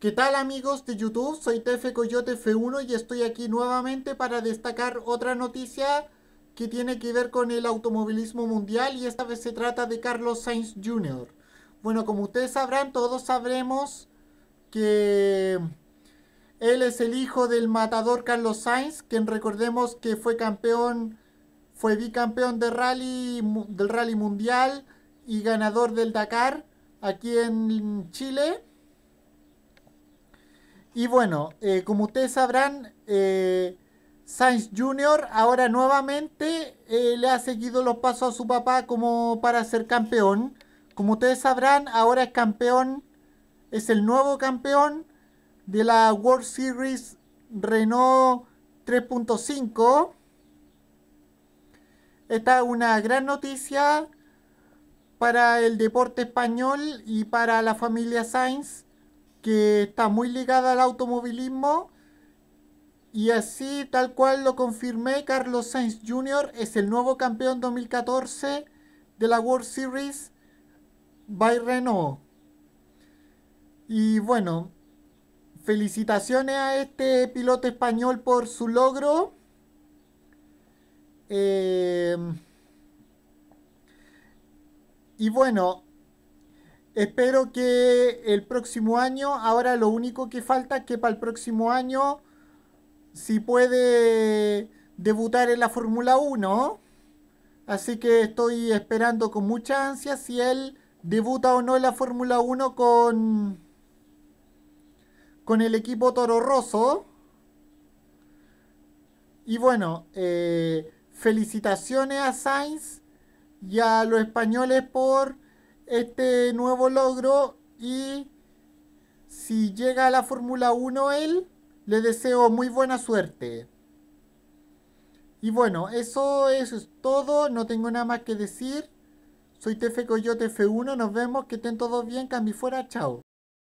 ¿Qué tal amigos de YouTube? Soy Tefe Coyote F1 y estoy aquí nuevamente para destacar otra noticia que tiene que ver con el automovilismo mundial y esta vez se trata de Carlos Sainz Jr. Bueno, como ustedes sabrán, todos sabremos que él es el hijo del matador Carlos Sainz, quien recordemos que fue campeón, fue bicampeón de rally, del rally mundial y ganador del Dakar aquí en Chile y bueno, eh, como ustedes sabrán, eh, Sainz Jr. ahora nuevamente eh, le ha seguido los pasos a su papá como para ser campeón. Como ustedes sabrán, ahora es campeón, es el nuevo campeón de la World Series Renault 3.5. Esta es una gran noticia para el deporte español y para la familia Sainz que está muy ligada al automovilismo. Y así, tal cual lo confirmé, Carlos Sainz Jr. es el nuevo campeón 2014 de la World Series by Renault. Y bueno, felicitaciones a este piloto español por su logro. Eh, y bueno, espero que el próximo año, ahora lo único que falta es que para el próximo año, si puede debutar en la Fórmula 1. Así que estoy esperando con mucha ansia si él debuta o no en la Fórmula 1 con, con el equipo Toro Rosso. Y bueno, eh, felicitaciones a Sainz y a los españoles por este nuevo logro y si llega a la Fórmula 1 él, le deseo muy buena suerte. Y bueno, eso, eso es todo, no tengo nada más que decir. Soy TF Coyote F1, nos vemos, que estén todos bien, cambi fuera, chao.